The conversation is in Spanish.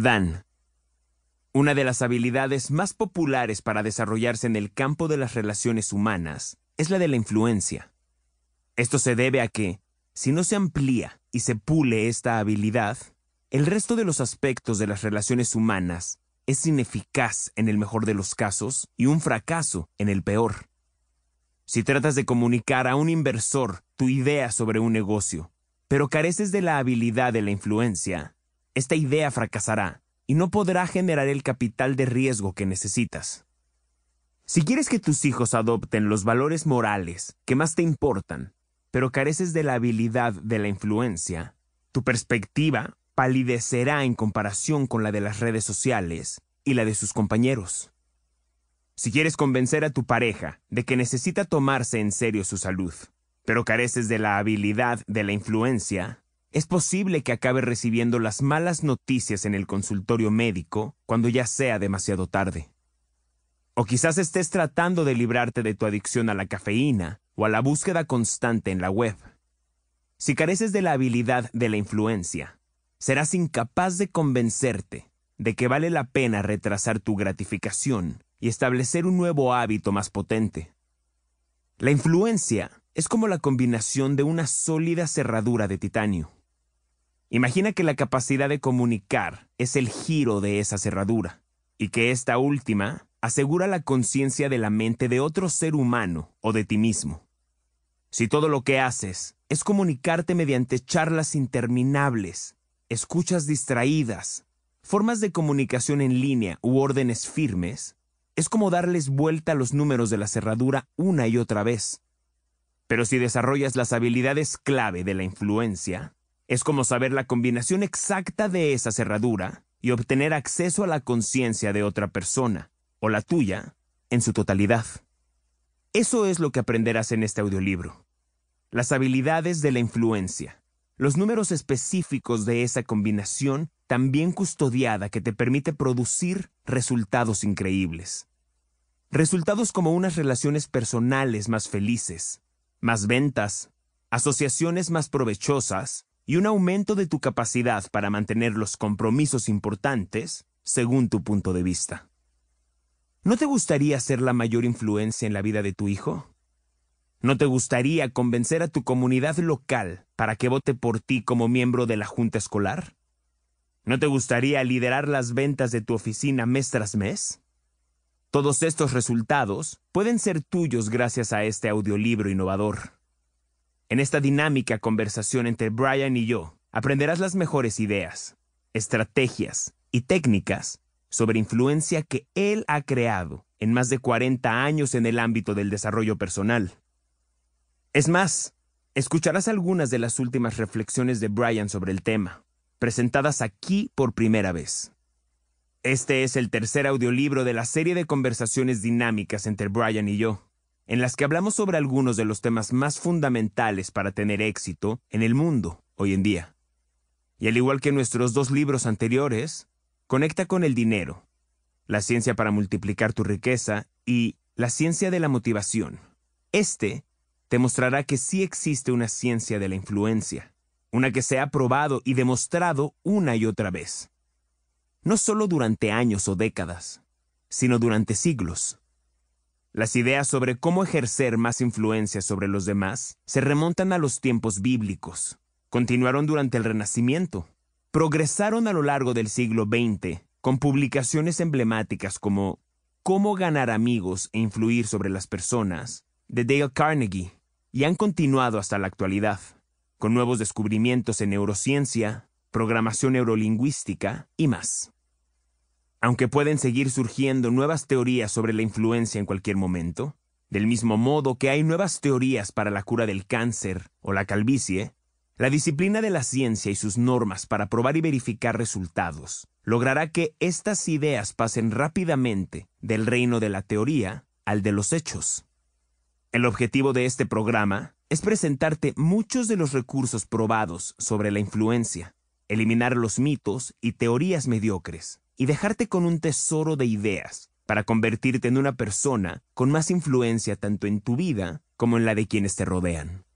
Dan. Una de las habilidades más populares para desarrollarse en el campo de las relaciones humanas es la de la influencia. Esto se debe a que, si no se amplía y se pule esta habilidad, el resto de los aspectos de las relaciones humanas es ineficaz en el mejor de los casos y un fracaso en el peor. Si tratas de comunicar a un inversor tu idea sobre un negocio, pero careces de la habilidad de la influencia, esta idea fracasará y no podrá generar el capital de riesgo que necesitas. Si quieres que tus hijos adopten los valores morales que más te importan, pero careces de la habilidad de la influencia, tu perspectiva palidecerá en comparación con la de las redes sociales y la de sus compañeros. Si quieres convencer a tu pareja de que necesita tomarse en serio su salud, pero careces de la habilidad de la influencia, es posible que acabe recibiendo las malas noticias en el consultorio médico cuando ya sea demasiado tarde. O quizás estés tratando de librarte de tu adicción a la cafeína o a la búsqueda constante en la web. Si careces de la habilidad de la influencia, serás incapaz de convencerte de que vale la pena retrasar tu gratificación y establecer un nuevo hábito más potente. La influencia es como la combinación de una sólida cerradura de titanio. Imagina que la capacidad de comunicar es el giro de esa cerradura y que esta última asegura la conciencia de la mente de otro ser humano o de ti mismo. Si todo lo que haces es comunicarte mediante charlas interminables, escuchas distraídas, formas de comunicación en línea u órdenes firmes, es como darles vuelta a los números de la cerradura una y otra vez. Pero si desarrollas las habilidades clave de la influencia, es como saber la combinación exacta de esa cerradura y obtener acceso a la conciencia de otra persona, o la tuya, en su totalidad. Eso es lo que aprenderás en este audiolibro. Las habilidades de la influencia, los números específicos de esa combinación tan bien custodiada que te permite producir resultados increíbles. Resultados como unas relaciones personales más felices, más ventas, asociaciones más provechosas, y un aumento de tu capacidad para mantener los compromisos importantes según tu punto de vista. ¿No te gustaría ser la mayor influencia en la vida de tu hijo? ¿No te gustaría convencer a tu comunidad local para que vote por ti como miembro de la junta escolar? ¿No te gustaría liderar las ventas de tu oficina mes tras mes? Todos estos resultados pueden ser tuyos gracias a este audiolibro innovador. En esta dinámica conversación entre Brian y yo, aprenderás las mejores ideas, estrategias y técnicas sobre influencia que él ha creado en más de 40 años en el ámbito del desarrollo personal. Es más, escucharás algunas de las últimas reflexiones de Brian sobre el tema, presentadas aquí por primera vez. Este es el tercer audiolibro de la serie de conversaciones dinámicas entre Brian y yo en las que hablamos sobre algunos de los temas más fundamentales para tener éxito en el mundo hoy en día. Y al igual que nuestros dos libros anteriores, conecta con el dinero, la ciencia para multiplicar tu riqueza y la ciencia de la motivación. Este te mostrará que sí existe una ciencia de la influencia, una que se ha probado y demostrado una y otra vez. No solo durante años o décadas, sino durante siglos. Las ideas sobre cómo ejercer más influencia sobre los demás se remontan a los tiempos bíblicos, continuaron durante el Renacimiento, progresaron a lo largo del siglo XX con publicaciones emblemáticas como Cómo ganar amigos e influir sobre las personas de Dale Carnegie y han continuado hasta la actualidad, con nuevos descubrimientos en neurociencia, programación neurolingüística y más. Aunque pueden seguir surgiendo nuevas teorías sobre la influencia en cualquier momento, del mismo modo que hay nuevas teorías para la cura del cáncer o la calvicie, la disciplina de la ciencia y sus normas para probar y verificar resultados logrará que estas ideas pasen rápidamente del reino de la teoría al de los hechos. El objetivo de este programa es presentarte muchos de los recursos probados sobre la influencia, eliminar los mitos y teorías mediocres, y dejarte con un tesoro de ideas para convertirte en una persona con más influencia tanto en tu vida como en la de quienes te rodean.